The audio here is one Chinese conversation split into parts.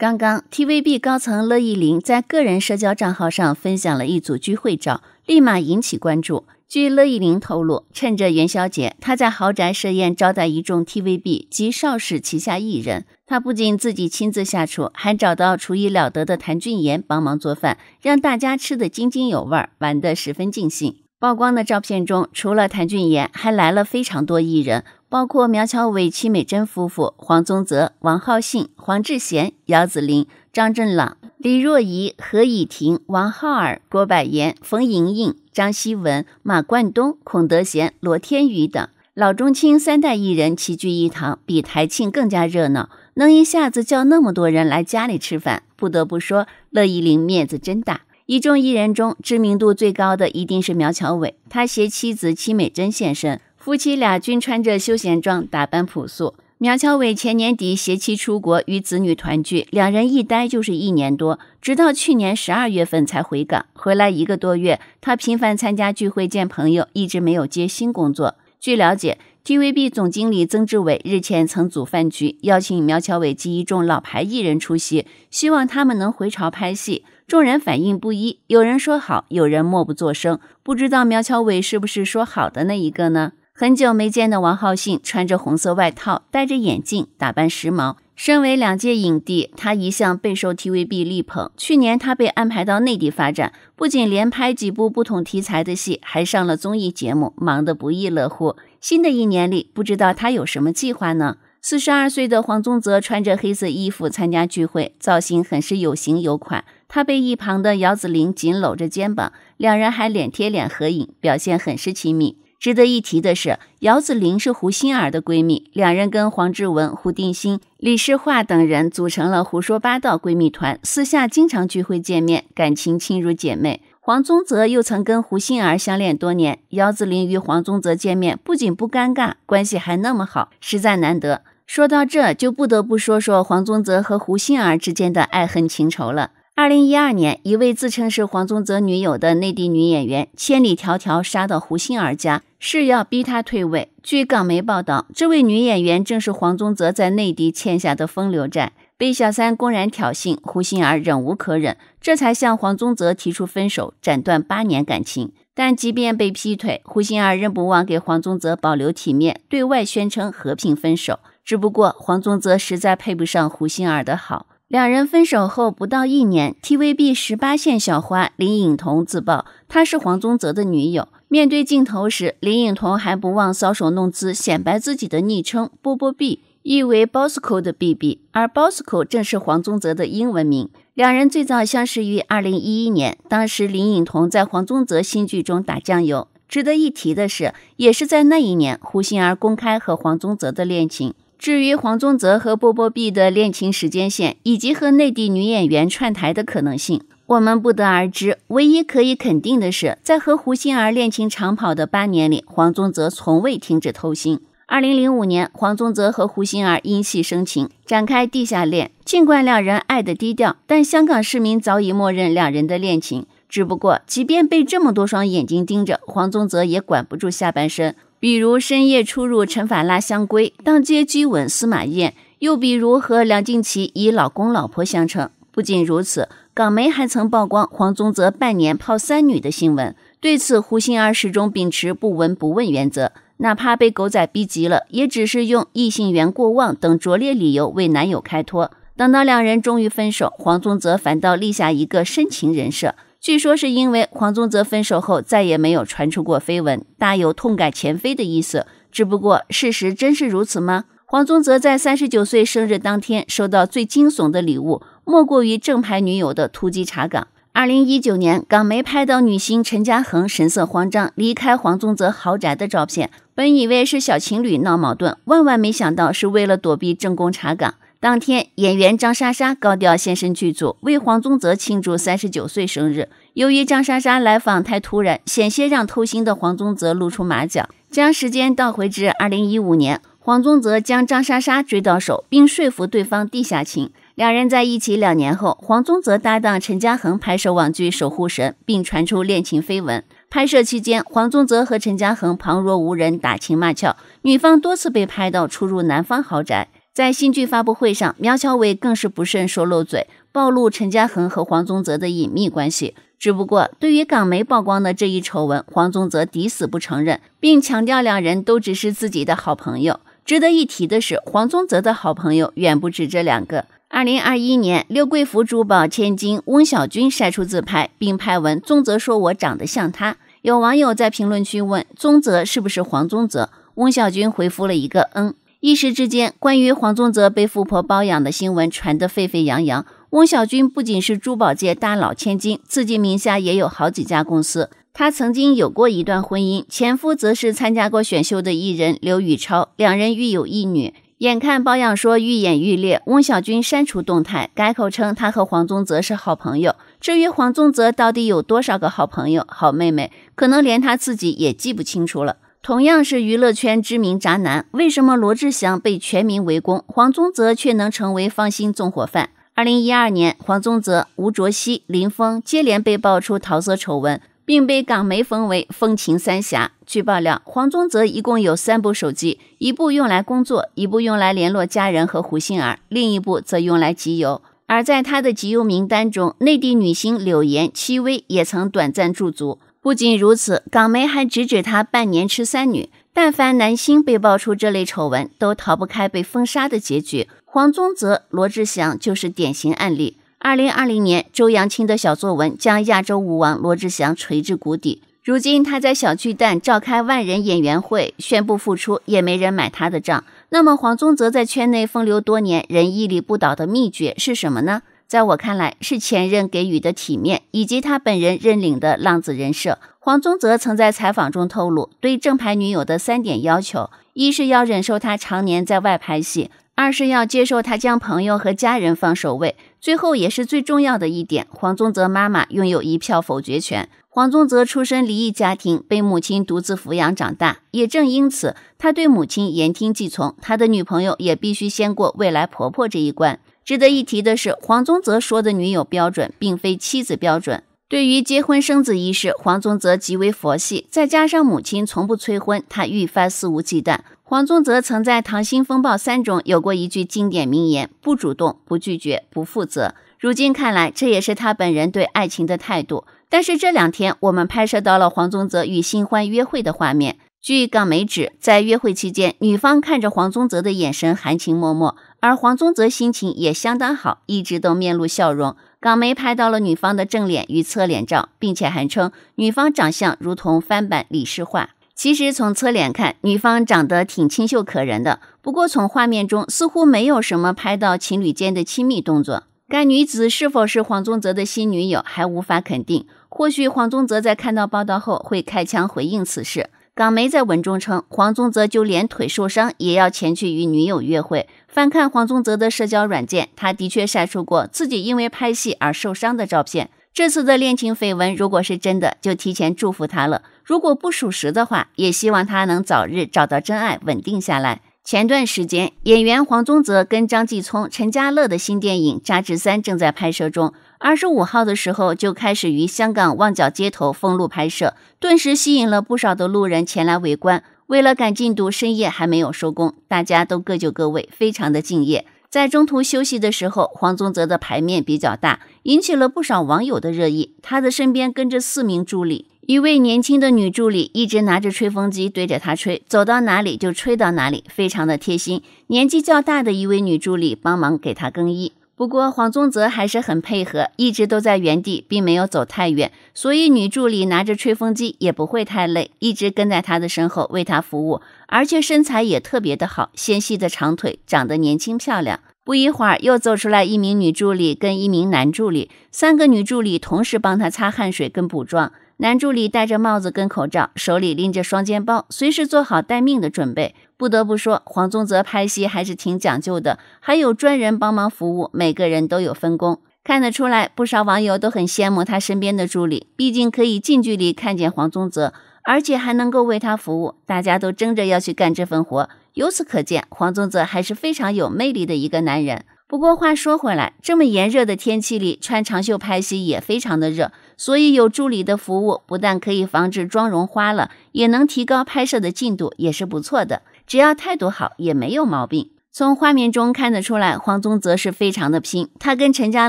刚刚，TVB 高层乐易玲在个人社交账号上分享了一组聚会照，立马引起关注。据乐易玲透露，趁着元宵节，她在豪宅设宴招待一众 TVB 及邵氏旗下艺人。她不仅自己亲自下厨，还找到厨艺了得的谭俊彦帮忙做饭，让大家吃得津津有味，玩得十分尽兴。曝光的照片中，除了谭俊彦，还来了非常多艺人。包括苗侨伟、戚美珍夫妇、黄宗泽、王浩信、黄智贤、姚子林、张振朗、李若仪、何以婷、王浩尔、郭百言、冯莹莹、张希文、马冠东、孔德贤、罗天宇等老中青三代艺人齐聚一堂，比台庆更加热闹。能一下子叫那么多人来家里吃饭，不得不说乐易玲面子真大。一众艺人中，知名度最高的一定是苗侨伟，他携妻子戚美珍现身。夫妻俩均穿着休闲装，打扮朴素。苗侨伟前年底携妻出国与子女团聚，两人一呆就是一年多，直到去年十二月份才回港。回来一个多月，他频繁参加聚会见朋友，一直没有接新工作。据了解，TVB 总经理曾志伟日前曾组饭局，邀请苗侨伟及一众老牌艺人出席，希望他们能回朝拍戏。众人反应不一，有人说好，有人默不作声。不知道苗侨伟是不是说好的那一个呢？很久没见的王浩信穿着红色外套，戴着眼镜，打扮时髦。身为两届影帝，他一向备受 TVB 力捧。去年他被安排到内地发展，不仅连拍几部不同题材的戏，还上了综艺节目，忙得不亦乐乎。新的一年里，不知道他有什么计划呢？四十二岁的黄宗泽穿着黑色衣服参加聚会，造型很是有型有款。他被一旁的姚子玲紧搂着肩膀，两人还脸贴脸合影，表现很是亲密。值得一提的是，姚子玲是胡杏儿的闺蜜，两人跟黄志文、胡定欣、李诗画等人组成了“胡说八道”闺蜜团，私下经常聚会见面，感情亲如姐妹。黄宗泽又曾跟胡杏儿相恋多年，姚子玲与黄宗泽见面不仅不尴尬，关系还那么好，实在难得。说到这，就不得不说说黄宗泽和胡杏儿之间的爱恨情仇了。二零一二年，一位自称是黄宗泽女友的内地女演员，千里迢迢杀到胡杏儿家，誓要逼她退位。据港媒报道，这位女演员正是黄宗泽在内地欠下的风流债，被小三公然挑衅，胡杏儿忍无可忍，这才向黄宗泽提出分手，斩断八年感情。但即便被劈腿，胡杏儿仍不忘给黄宗泽保留体面，对外宣称和平分手。只不过，黄宗泽实在配不上胡杏儿的好。两人分手后不到一年，TVB 十八线小花林颖彤自曝她是黄宗泽的女友。面对镜头时，林颖彤还不忘搔首弄姿，显摆自己的昵称“波波 B”，意为 “Bosco” 的 “B B”，而 Bosco 正是黄宗泽的英文名。两人最早相识于2011年，当时林颖彤在黄宗泽新剧中打酱油。值得一提的是，也是在那一年，胡杏儿公开和黄宗泽的恋情。至于黄宗泽和波波碧的恋情时间线，以及和内地女演员串台的可能性，我们不得而知。唯一可以肯定的是，在和胡杏儿恋情长跑的八年里，黄宗泽从未停止偷腥。二零零五年，黄宗泽和胡杏儿因戏生情，展开地下恋。尽管两人爱的低调，但香港市民早已默认两人的恋情。只不过，即便被这么多双眼睛盯着，黄宗泽也管不住下半身。比如深夜出入陈法拉香闺，当街拘吻司马燕；又比如和梁静琪以老公老婆相称。不仅如此，港媒还曾曝光黄宗泽半年泡三女的新闻。对此，胡杏儿始终秉持不闻不问原则，哪怕被狗仔逼急了，也只是用异性缘过旺等拙劣理由为男友开脱。等到两人终于分手，黄宗泽反倒立下一个深情人设。据说是因为黄宗泽分手后，再也没有传出过绯闻，大有痛改前非的意思。只不过，事实真是如此吗？黄宗泽在三十九岁生日当天收到最惊悚的礼物，莫过于正牌女友的突击查岗。二零一九年，港媒拍到女星陈嘉恒神色慌张离开黄宗泽豪宅的照片，本以为是小情侣闹矛盾，万万没想到是为了躲避正宫查岗。当天，演员张莎莎高调现身剧组，为黄宗泽庆祝三十九岁生日。由于张莎莎来访太突然，险些让偷腥的黄宗泽露出马脚。将时间倒回至二零一五年，黄宗泽将张莎莎追到手，并说服对方地下情。两人在一起两年后，黄宗泽搭档陈嘉恒拍摄网剧《守护神》，并传出恋情绯闻。拍摄期间，黄宗泽和陈嘉恒旁若无人打情骂俏，女方多次被拍到出入男方豪宅。在新剧发布会上，苗侨伟更是不慎说漏嘴，暴露陈嘉恒和黄宗泽的隐秘关系。只不过，对于港媒曝光的这一丑闻，黄宗泽抵死不承认，并强调两人都只是自己的好朋友。值得一提的是，黄宗泽的好朋友远不止这两个。二零二一年，六桂福珠宝千金翁小军晒出自拍，并拍文：“宗泽说我长得像他。”有网友在评论区问：“宗泽是不是黄宗泽？”翁小军回复了一个“嗯”。一时之间，关于黄宗泽被富婆包养的新闻传得沸沸扬扬。翁小军不仅是珠宝界大佬千金，自己名下也有好几家公司。她曾经有过一段婚姻，前夫则是参加过选秀的艺人刘宇超，两人育有一女。眼看包养说愈演愈烈，翁小军删除动态，改口称他和黄宗泽是好朋友。至于黄宗泽到底有多少个好朋友、好妹妹，可能连他自己也记不清楚了。同样是娱乐圈知名渣男，为什么罗志祥被全民围攻，黄宗泽却能成为放心纵火犯？二零一二年，黄宗泽、吴卓羲、林峰接连被爆出桃色丑闻，并被港媒封为“风情三侠”。据爆料，黄宗泽一共有三部手机，一部用来工作，一部用来联络家人和胡杏儿，另一部则用来集邮。而在他的集邮名单中，内地女星柳岩、戚薇也曾短暂驻足。不仅如此，港媒还直指他半年吃三女。但凡男星被爆出这类丑闻，都逃不开被封杀的结局。黄宗泽、罗志祥就是典型案例。二零二零年，周扬青的小作文将亚洲舞王罗志祥锤至谷底。如今他在小巨蛋召开万人演员会，宣布复出，也没人买他的账。那么，黄宗泽在圈内风流多年仍屹立不倒的秘诀是什么呢？在我看来，是前任给予的体面，以及他本人认领的浪子人设。黄宗泽曾在采访中透露，对正牌女友的三点要求：一是要忍受他常年在外拍戏；二是要接受他将朋友和家人放首位；最后也是最重要的一点，黄宗泽妈妈拥有一票否决权。黄宗泽出身离异家庭，被母亲独自抚养长大，也正因此，他对母亲言听计从。他的女朋友也必须先过未来婆婆这一关。值得一提的是，黄宗泽说的女友标准，并非妻子标准。对于结婚生子一事，黄宗泽极为佛系，再加上母亲从不催婚，他愈发肆无忌惮。黄宗泽曾在《溏心风暴三》中有过一句经典名言：“不主动，不拒绝，不负责。”如今看来，这也是他本人对爱情的态度。但是这两天，我们拍摄到了黄宗泽与新欢约会的画面。据港媒指，在约会期间，女方看着黄宗泽的眼神含情脉脉，而黄宗泽心情也相当好，一直都面露笑容。港媒拍到了女方的正脸与侧脸照，并且还称女方长相如同翻版李诗画。其实从侧脸看，女方长得挺清秀可人的，不过从画面中似乎没有什么拍到情侣间的亲密动作。该女子是否是黄宗泽的新女友还无法肯定，或许黄宗泽在看到报道后会开枪回应此事。港媒在文中称，黄宗泽就连腿受伤也要前去与女友约会。翻看黄宗泽的社交软件，他的确晒出过自己因为拍戏而受伤的照片。这次的恋情绯闻如果是真的，就提前祝福他了；如果不属实的话，也希望他能早日找到真爱，稳定下来。前段时间，演员黄宗泽跟张继聪、陈家乐的新电影《扎职三》正在拍摄中。二十五号的时候就开始于香港旺角街头封路拍摄，顿时吸引了不少的路人前来围观。为了赶进度，深夜还没有收工，大家都各就各位，非常的敬业。在中途休息的时候，黄宗泽的牌面比较大，引起了不少网友的热议。他的身边跟着四名助理。一位年轻的女助理一直拿着吹风机对着他吹，走到哪里就吹到哪里，非常的贴心。年纪较大的一位女助理帮忙给他更衣，不过黄宗泽还是很配合，一直都在原地，并没有走太远，所以女助理拿着吹风机也不会太累，一直跟在他的身后为他服务，而且身材也特别的好，纤细的长腿，长得年轻漂亮。不一会儿又走出来一名女助理跟一名男助理，三个女助理同时帮他擦汗水跟补妆。男助理戴着帽子跟口罩，手里拎着双肩包，随时做好待命的准备。不得不说，黄宗泽拍戏还是挺讲究的，还有专人帮忙服务，每个人都有分工。看得出来，不少网友都很羡慕他身边的助理，毕竟可以近距离看见黄宗泽，而且还能够为他服务，大家都争着要去干这份活。由此可见，黄宗泽还是非常有魅力的一个男人。不过话说回来，这么炎热的天气里穿长袖拍戏也非常的热，所以有助理的服务，不但可以防止妆容花了，也能提高拍摄的进度，也是不错的。只要态度好，也没有毛病。从画面中看得出来，黄宗泽是非常的拼。他跟陈家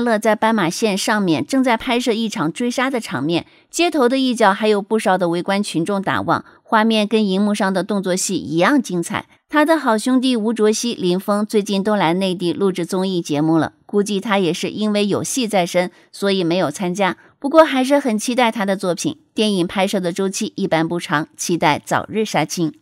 乐在斑马线上面正在拍摄一场追杀的场面，街头的一角还有不少的围观群众打望，画面跟荧幕上的动作戏一样精彩。他的好兄弟吴卓羲、林峰最近都来内地录制综艺节目了，估计他也是因为有戏在身，所以没有参加。不过还是很期待他的作品。电影拍摄的周期一般不长，期待早日杀青。